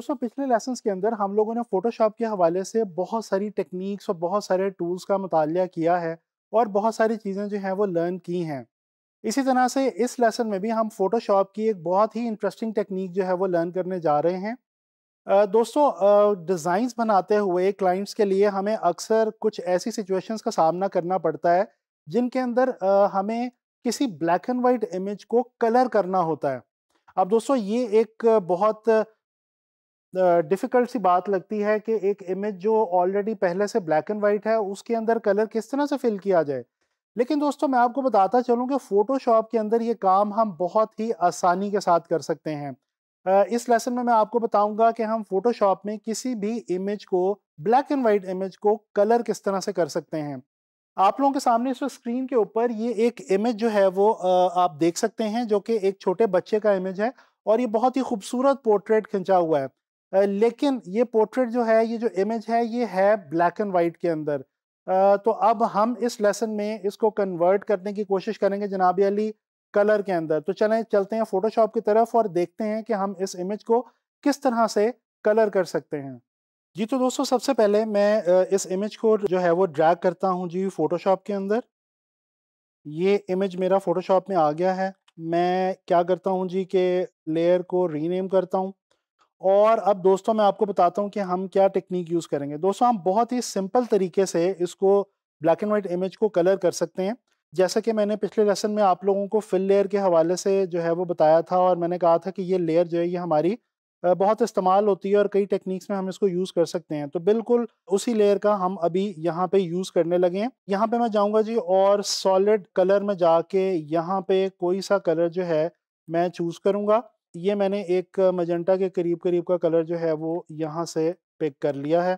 दोस्तों पिछले लेसन के अंदर हम लोगों ने फ़ोटोशॉप के हवाले से बहुत सारी टेक्निक्स और बहुत सारे टूल्स का मताल किया है और बहुत सारी चीज़ें जो हैं वो लर्न की हैं इसी तरह से इस लेसन में भी हम फ़ोटोशॉप की एक बहुत ही इंटरेस्टिंग टेक्निक जो है वो लर्न करने जा रहे हैं दोस्तों डिज़ाइंस बनाते हुए क्लाइंट्स के लिए हमें अक्सर कुछ ऐसी सिचुएशंस का सामना करना पड़ता है जिनके अंदर हमें किसी ब्लैक एंड वाइट इमेज को कलर करना होता है अब दोस्तों ये एक बहुत डिफ़िकल्ट सी बात लगती है कि एक इमेज जो ऑलरेडी पहले से ब्लैक एंड वाइट है उसके अंदर कलर किस तरह से फिल किया जाए लेकिन दोस्तों मैं आपको बताता चलूँ कि फ़ोटोशॉप के अंदर ये काम हम बहुत ही आसानी के साथ कर सकते हैं इस लेसन में मैं आपको बताऊंगा कि हम फ़ोटोशॉप में किसी भी इमेज को ब्लैक एंड वाइट इमेज को कलर किस तरह से कर सकते हैं आप लोगों के सामने इस स्क्रीन के ऊपर ये एक इमेज जो है वो आप देख सकते हैं जो कि एक छोटे बच्चे का इमेज है और ये बहुत ही खूबसूरत पोर्ट्रेट खिंचा हुआ है लेकिन ये पोर्ट्रेट जो है ये जो इमेज है ये है ब्लैक एंड वाइट के अंदर तो अब हम इस लेसन में इसको कन्वर्ट करने की कोशिश करेंगे जनाब अली कलर के अंदर तो चलें चलते हैं फोटोशॉप की तरफ और देखते हैं कि हम इस इमेज को किस तरह से कलर कर सकते हैं जी तो दोस्तों सबसे पहले मैं इस इमेज को जो है वो ड्रैग करता हूँ जी फोटोशॉप के अंदर ये इमेज मेरा फोटोशॉप में आ गया है मैं क्या करता हूँ जी के लेयर को रीनेम करता हूँ और अब दोस्तों मैं आपको बताता हूँ कि हम क्या टेक्निक यूज़ करेंगे दोस्तों हम बहुत ही सिंपल तरीके से इसको ब्लैक एंड वाइट इमेज को कलर कर सकते हैं जैसा कि मैंने पिछले लेसन में आप लोगों को फिल लेयर के हवाले से जो है वो बताया था और मैंने कहा था कि ये लेयर जो है ये हमारी बहुत इस्तेमाल होती है और कई टेक्निक्स में हम इसको यूज़ कर सकते हैं तो बिल्कुल उसी लेयर का हम अभी यहाँ पे यूज़ करने लगे हैं यहाँ पे मैं जाऊँगा जी और सॉलिड कलर में जाके यहाँ पे कोई सा कलर जो है मैं चूज़ करूँगा ये मैंने एक मजेंटा के करीब करीब का कलर जो है वो यहाँ से पिक कर लिया है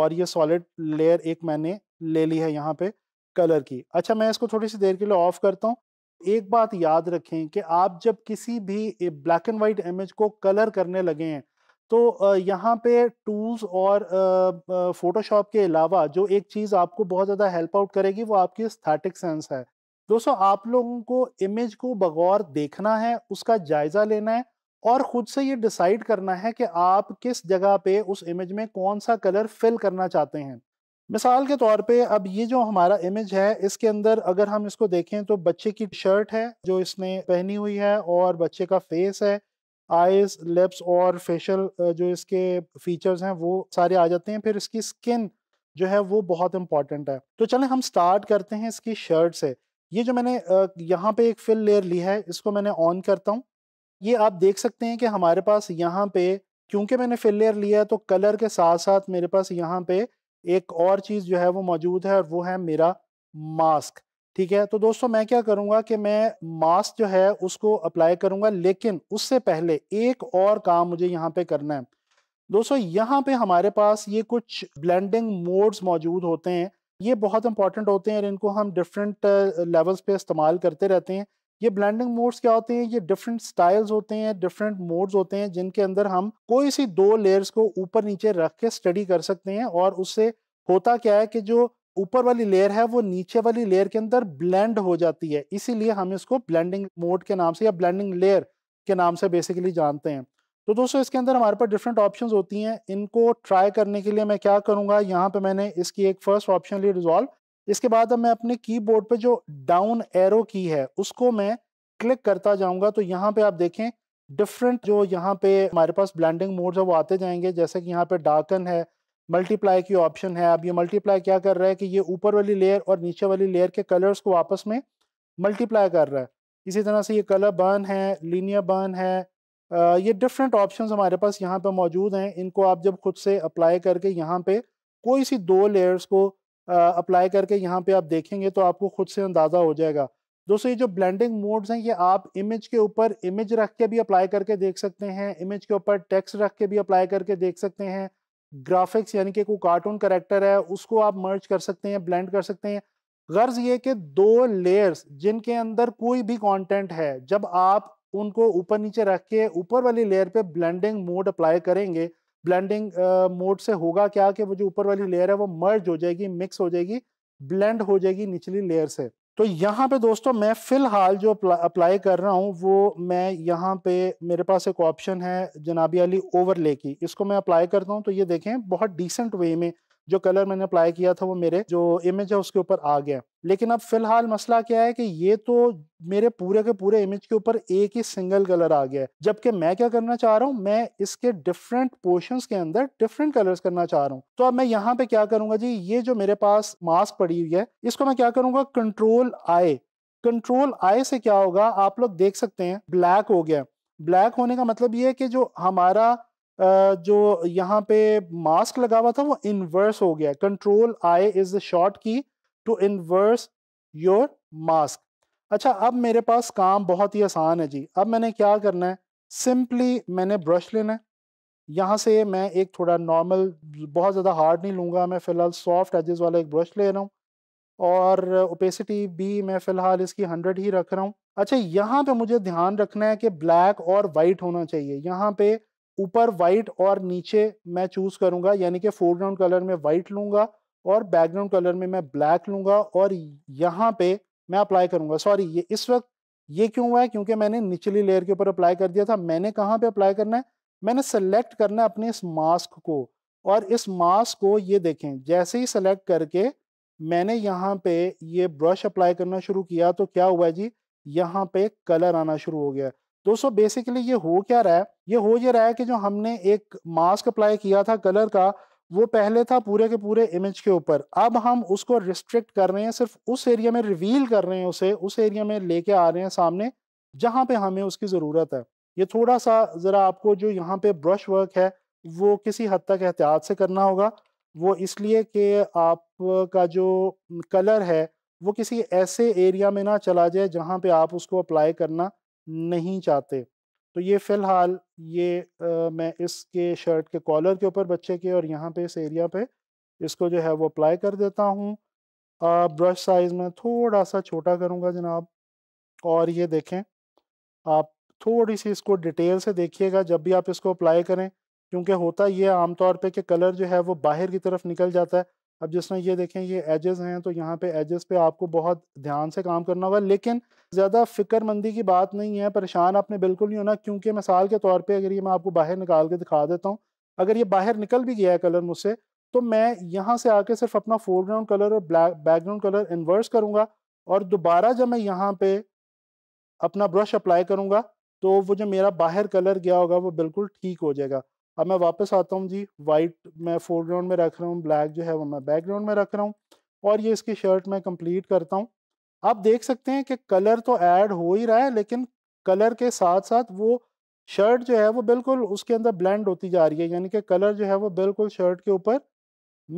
और ये सॉलिड लेयर एक मैंने ले ली है यहाँ पे कलर की अच्छा मैं इसको थोड़ी सी देर के लिए ऑफ करता हूँ एक बात याद रखें कि आप जब किसी भी ब्लैक एंड वाइट इमेज को कलर करने लगे हैं तो यहाँ पे टूल्स और फोटोशॉप के अलावा जो एक चीज़ आपको बहुत ज़्यादा हेल्प आउट करेगी वो आपकी स्थैटिक सेंस है दोस्तों आप लोगों को इमेज को बगौर देखना है उसका जायजा लेना है और खुद से ये डिसाइड करना है कि आप किस जगह पे उस इमेज में कौन सा कलर फिल करना चाहते हैं मिसाल के तौर पे अब ये जो हमारा इमेज है इसके अंदर अगर हम इसको देखें तो बच्चे की शर्ट है जो इसने पहनी हुई है और बच्चे का फेस है आइज लिप्स और फेशियल जो इसके फीचर्स हैं वो सारे आ जाते हैं फिर इसकी स्किन जो है वो बहुत इंपॉर्टेंट है तो चलें हम स्टार्ट करते हैं इसकी शर्ट से ये जो मैंने यहाँ पे एक फिल लेयर ली है इसको मैंने ऑन करता हूँ ये आप देख सकते हैं कि हमारे पास यहाँ पे क्योंकि मैंने फिल लेयर लिया है तो कलर के साथ साथ मेरे पास यहाँ पे एक और चीज़ जो है वो मौजूद है और वो है मेरा मास्क ठीक है तो दोस्तों मैं क्या करूँगा कि मैं मास्क जो है उसको अप्लाई करूँगा लेकिन उससे पहले एक और काम मुझे यहाँ पे करना है दोस्तों यहाँ पे हमारे पास ये कुछ ब्लेंडिंग मोड्स मौजूद होते हैं ये बहुत इंपॉर्टेंट होते हैं और इनको हम डिफरेंट लेवल्स uh, पे इस्तेमाल करते रहते हैं ये ब्लेंडिंग मोड्स क्या होते हैं ये डिफरेंट स्टाइल्स होते हैं डिफरेंट मोड्स होते हैं जिनके अंदर हम कोई सी दो लेयर्स को ऊपर नीचे रख के स्टडी कर सकते हैं और उससे होता क्या है कि जो ऊपर वाली लेयर है वो नीचे वाली लेयर के अंदर ब्लेंड हो जाती है इसीलिए हम इसको ब्लेंडिंग मोड के नाम से या ब्लेंडिंग लेयर के नाम से बेसिकली जानते हैं तो दोस्तों इसके अंदर हमारे पास डिफरेंट ऑप्शंस होती हैं इनको ट्राई करने के लिए मैं क्या करूँगा यहाँ पे मैंने इसकी एक फर्स्ट ऑप्शन ली रिजॉल्व इसके बाद अब मैं अपने कीबोर्ड पे जो डाउन एरो की है उसको मैं क्लिक करता जाऊँगा तो यहाँ पे आप देखें डिफरेंट जो यहाँ पे हमारे पास ब्लैंडिंग मोड्स है वो आते जाएंगे जैसे कि यहाँ पे डार्कन है मल्टीप्लाई की ऑप्शन है अब ये मल्टीप्लाई क्या कर रहा है कि ये ऊपर वाली लेयर और नीचे वाली लेयर के कलर्स को आपस में मल्टीप्लाई कर रहा है इसी तरह से ये कलर बर्न है लीनियर बर्न है ये डिफरेंट ऑप्शन हमारे पास यहाँ पे मौजूद हैं इनको आप जब खुद से अप्लाई करके यहाँ पे कोई सी दो लेयर्स को अप्लाई करके यहाँ पे आप देखेंगे तो आपको खुद से अंदाज़ा हो जाएगा दोस्तों ये जो ब्लेंडिंग मोड्स हैं ये आप इमेज के ऊपर इमेज रख के भी अप्लाई करके देख सकते हैं इमेज के ऊपर टेक्स्ट रख के भी अप्लाई करके देख सकते हैं ग्राफिक्स यानी कि कोई कार्टून करेक्टर है उसको आप मर्ज कर सकते हैं ब्लेंड कर सकते हैं गर्ज ये कि दो लेयर्स जिनके अंदर कोई भी कंटेंट है जब आप उनको ऊपर नीचे रख के ऊपर वाली लेयर पे ब्लेंडिंग मोड अप्लाई करेंगे ब्लेंडिंग मोड से होगा क्या कि वो जो ऊपर वाली लेयर है वो मर्ज हो जाएगी मिक्स हो जाएगी ब्लेंड हो जाएगी निचली लेयर से तो यहाँ पे दोस्तों मैं फ़िलहाल जो अप्लाई कर रहा हूँ वो मैं यहाँ पे मेरे पास एक ऑप्शन है जनाबी अली ओवरले की इसको मैं अप्लाई करता हूँ तो ये देखें बहुत डिसेंट वे में जो कलर मैंने अप्लाई किया था वो मेरे जो इमेज है उसके ऊपर आ गया लेकिन अब फिलहाल मसला क्या है कि ये तो मेरे पूरे के पूरे इमेज के ऊपर एक ही सिंगल कलर आ गया है जबकि मैं क्या करना चाह रहा हूँ मैं इसके डिफरेंट पोर्शंस के अंदर डिफरेंट कलर्स करना चाह रहा हूँ तो अब मैं यहाँ पे क्या करूंगा जी ये जो मेरे पास मास्क पड़ी हुई है इसको मैं क्या करूंगा कंट्रोल आए कंट्रोल आए से क्या होगा आप लोग देख सकते हैं ब्लैक हो गया ब्लैक होने का मतलब ये है कि जो हमारा जो यहाँ पे मास्क लगा हुआ था वो इन्वर्स हो गया control I is the short key to inverse your mask अच्छा अब मेरे पास काम बहुत ही आसान है जी अब मैंने क्या करना है सिंपली मैंने ब्रश लेना है यहाँ से मैं एक थोड़ा नॉर्मल बहुत ज़्यादा हार्ड नहीं लूँगा मैं फ़िलहाल सॉफ्ट एजेस वाला एक ब्रश ले रहा हूँ और ओपेसिटी भी मैं फ़िलहाल इसकी हंड्रेड ही रख रहा हूँ अच्छा यहाँ पे मुझे ध्यान रखना है कि ब्लैक और वाइट होना चाहिए यहाँ पे ऊपर वाइट और नीचे मैं चूज करूंगा यानी कि फोरग्राउंड कलर में वाइट लूंगा और बैकग्राउंड कलर में मैं ब्लैक लूंगा और यहाँ पे मैं अप्लाई करूंगा सॉरी ये इस वक्त ये क्यों हुआ है क्योंकि मैंने निचली लेयर के ऊपर अप्लाई कर दिया था मैंने कहाँ पे अप्लाई करना है मैंने सेलेक्ट करना है अपने इस मास्क को और इस मास्क को ये देखें जैसे ही सेलेक्ट करके मैंने यहाँ पे ये ब्रश अप्लाई करना शुरू किया तो क्या हुआ जी यहाँ पे कलर आना शुरू हो गया दोस्तों बेसिकली ये हो क्या रहा है ये हो ये रहा है कि जो हमने एक मास्क अप्लाई किया था कलर का वो पहले था पूरे के पूरे इमेज के ऊपर अब हम उसको रिस्ट्रिक्ट कर रहे हैं सिर्फ उस एरिया में रिवील कर रहे हैं उसे उस एरिया में लेके आ रहे हैं सामने जहाँ पे हमें उसकी ज़रूरत है ये थोड़ा सा ज़रा आपको जो यहाँ पे ब्रश वर्क है वो किसी हद तक एहतियात से करना होगा वो इसलिए कि आपका जो कलर है वो किसी ऐसे एरिया में ना चला जाए जहाँ पर आप उसको अप्लाई करना नहीं चाहते तो ये फ़िलहाल ये आ, मैं इसके शर्ट के कॉलर के ऊपर बच्चे के और यहाँ पे इस एरिया पे इसको जो है वो अप्लाई कर देता हूँ ब्रश साइज़ में थोड़ा सा छोटा करूँगा जनाब और ये देखें आप थोड़ी सी इसको डिटेल से देखिएगा जब भी आप इसको अप्लाई करें क्योंकि होता ये आमतौर पे कि कलर जो है वो बाहर की तरफ निकल जाता है अब जिसमें ये देखें ये एजेस हैं तो यहाँ पे एजेस पे आपको बहुत ध्यान से काम करना होगा लेकिन ज़्यादा फिक्रमंदी की बात नहीं है परेशान आपने बिल्कुल नहीं होना क्योंकि मिसाल के तौर पे अगर ये मैं आपको बाहर निकाल के दिखा देता हूँ अगर ये बाहर निकल भी गया है कलर मुझसे तो मैं यहाँ से आके सिर्फ अपना फोरग्राउंड कलर और ब्लैक बैकग्राउंड कलर इन्वर्स करूँगा और दोबारा जब मैं यहाँ पर अपना ब्रश अप्लाई करूँगा तो वो जो मेरा बाहर कलर गया होगा वो बिल्कुल ठीक हो जाएगा अब मैं वापस आता हूँ जी वाइट मैं फोरग्राउंड में रख रहा हूँ ब्लैक जो है वो मैं बैकग्राउंड में रख रहा हूँ और ये इसकी शर्ट मैं कंप्लीट करता हूँ आप देख सकते हैं कि कलर तो ऐड हो ही रहा है लेकिन कलर के साथ साथ वो शर्ट जो है वो बिल्कुल उसके अंदर ब्लेंड होती जा रही है यानी कि कलर जो है वो बिल्कुल शर्ट के ऊपर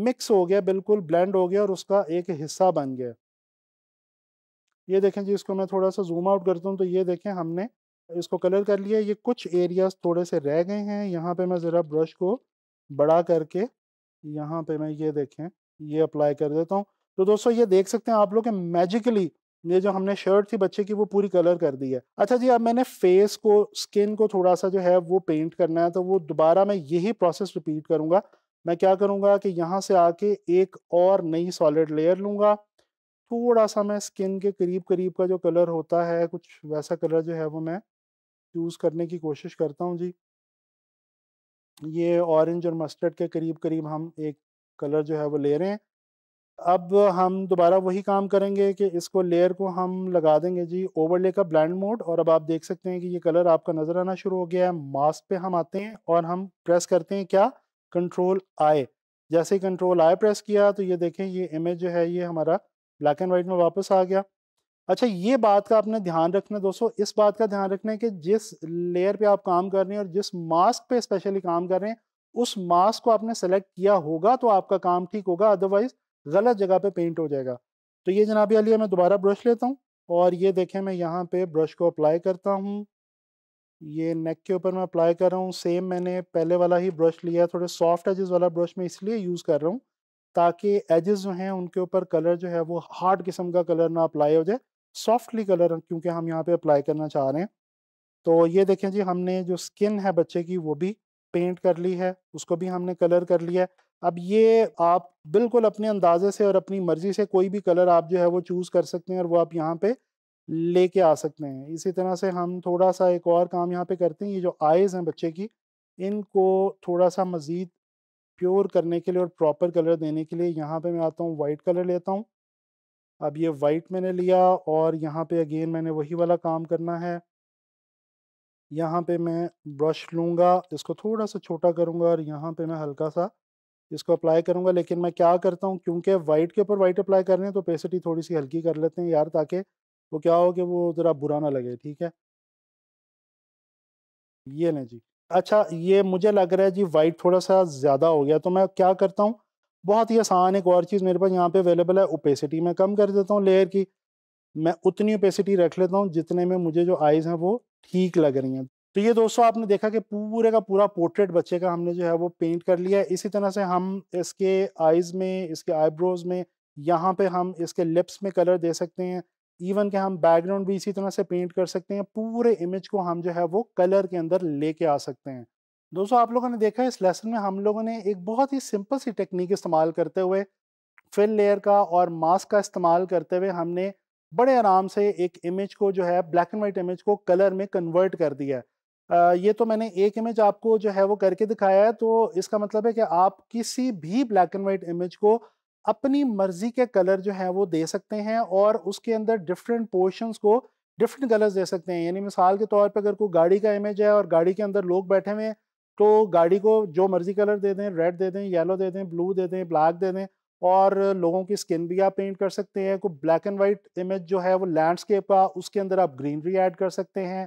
मिक्स हो गया बिल्कुल ब्लेंड हो गया और उसका एक हिस्सा बन गया ये देखें जी इसको मैं थोड़ा सा जूम आउट करता हूँ तो ये देखें हमने इसको कलर कर लिया ये कुछ एरियाज थोड़े से रह गए हैं यहाँ पे मैं ज़रा ब्रश को बड़ा करके यहाँ पे मैं ये देखें ये अप्लाई कर देता हूँ तो दोस्तों ये देख सकते हैं आप लोग मैजिकली ये जो हमने शर्ट थी बच्चे की वो पूरी कलर कर दी है अच्छा जी अब मैंने फेस को स्किन को थोड़ा सा जो है वो पेंट करना है तो वो दोबारा मैं यही प्रोसेस रिपीट करूँगा मैं क्या करूँगा कि यहाँ से आके एक और नई सॉलिड लेयर लूँगा थोड़ा सा मैं स्किन के करीब करीब का जो कलर होता है कुछ वैसा कलर जो है वो मैं चूज़ करने की कोशिश करता हूँ जी ये ऑरेंज और मस्टर्ड के करीब करीब हम एक कलर जो है वो ले रहे हैं अब हम दोबारा वही काम करेंगे कि इसको लेयर को हम लगा देंगे जी ओवरले का ब्लैंड मोड और अब आप देख सकते हैं कि ये कलर आपका नज़र आना शुरू हो गया है मास्क पे हम आते हैं और हम प्रेस करते हैं क्या कंट्रोल आए जैसे ही कंट्रोल आए प्रेस किया तो ये देखें ये इमेज जो है ये हमारा ब्लैक एंड वाइट में वापस आ गया अच्छा ये बात का आपने ध्यान रखना दोस्तों इस बात का ध्यान रखना है कि जिस लेयर पे आप काम कर रहे हैं और जिस मास्क पे स्पेशली काम कर रहे हैं उस मास्क को आपने सेलेक्ट किया होगा तो आपका काम ठीक होगा अदरवाइज गलत जगह पे पेंट हो जाएगा तो ये जनाबी अलिया मैं दोबारा ब्रश लेता हूँ और ये देखें मैं यहाँ पे ब्रश को अप्लाई करता हूँ ये नेक के ऊपर मैं अप्लाई कर रहा हूँ सेम मैंने पहले वाला ही ब्रश लिया थोड़े सॉफ्ट एजेस वाला ब्रश मैं इसलिए यूज़ कर रहा हूँ ताकि एजेस जो हैं उनके ऊपर कलर जो है वो हार्ड किस्म का कलर ना अप्लाई हो जाए सॉफ्टली कलर क्योंकि हम यहाँ पे अप्लाई करना चाह रहे हैं तो ये देखें जी हमने जो स्किन है बच्चे की वो भी पेंट कर ली है उसको भी हमने कलर कर लिया है अब ये आप बिल्कुल अपने अंदाजे से और अपनी मर्जी से कोई भी कलर आप जो है वो चूज़ कर सकते हैं और वो आप यहाँ पे लेके आ सकते हैं इसी तरह से हम थोड़ा सा एक और काम यहाँ पे करते हैं ये जो आइज़ हैं बच्चे की इनको थोड़ा सा मज़ीद प्योर करने के लिए और प्रॉपर कलर देने के लिए यहाँ पे मैं आता हूँ वाइट कलर लेता हूँ अब ये वाइट मैंने लिया और यहाँ पे अगेन मैंने वही वाला काम करना है यहाँ पे मैं ब्रश लूँगा इसको थोड़ा सा छोटा करूँगा और यहाँ पे मैं हल्का सा इसको अप्लाई करूँगा लेकिन मैं क्या करता हूँ क्योंकि वाइट के ऊपर वाइट अप्लाई कर रहे हैं तो पेसिटी थोड़ी सी हल्की कर लेते हैं यार ताकि वो क्या हो कि वो ज़रा बुरा ना लगे ठीक है ये लें जी अच्छा ये मुझे लग रहा है जी वाइट थोड़ा सा ज़्यादा हो गया तो मैं क्या करता हूँ बहुत ही आसान एक और चीज़ मेरे पास यहाँ पे अवेलेबल है ओपेसिटी मैं कम कर देता हूँ लेयर की मैं उतनी ओपेसिटी रख लेता हूँ जितने में मुझे जो आइज़ हैं वो ठीक लग रही हैं तो ये दोस्तों आपने देखा कि पूरे का पूरा पोर्ट्रेट बच्चे का हमने जो है वो पेंट कर लिया है इसी तरह से हम इसके आइज़ में इसके आईब्रोज़ में यहाँ पे हम इसके लिप्स में कलर दे सकते हैं इवन के हम बैकग्राउंड भी इसी तरह से पेंट कर सकते हैं पूरे इमेज को हम जो है वो कलर के अंदर लेके आ सकते हैं दोस्तों आप लोगों ने देखा इस लेसन में हम लोगों ने एक बहुत ही सिंपल सी टेक्निक इस्तेमाल करते हुए फिल लेयर का और मास्क का इस्तेमाल करते हुए हमने बड़े आराम से एक इमेज को जो है ब्लैक एंड वाइट इमेज को कलर में कन्वर्ट कर दिया है ये तो मैंने एक इमेज आपको जो है वो करके दिखाया है तो इसका मतलब है कि आप किसी भी ब्लैक एंड वाइट इमेज को अपनी मर्जी के कलर जो है वो दे सकते हैं और उसके अंदर डिफरेंट पोर्शंस को डिफरेंट कलर्स दे सकते हैं यानी मिसाल के तौर पर अगर कोई गाड़ी का इमेज है और गाड़ी के अंदर लोग बैठे हुए हैं तो गाड़ी को जो मर्जी कलर दे दें रेड दे दें येलो दे दें ब्लू दे दें ब्लैक दे दें और लोगों की स्किन भी आप पेंट कर सकते हैं कोई ब्लैक एंड वाइट इमेज जो है वो लैंडस्केप का उसके अंदर आप ग्रीनरी ऐड कर सकते हैं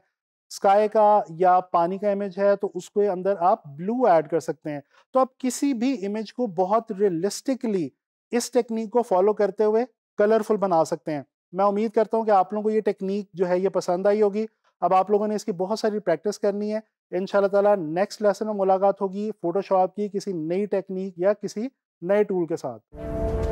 स्काई का या पानी का इमेज है तो उसके अंदर आप ब्लू ऐड कर सकते हैं तो आप किसी भी इमेज को बहुत रियलिस्टिकली इस टेक्निक को फॉलो करते हुए कलरफुल बना सकते हैं मैं उम्मीद करता हूँ कि आप लोगों को ये टेक्निक जो है ये पसंद आई होगी अब आप लोगों ने इसकी बहुत सारी प्रैक्टिस करनी है इन तला नेक्स्ट लेसन में मुलाकात होगी फोटोशॉप की किसी नई टेक्निक या किसी नए टूल के साथ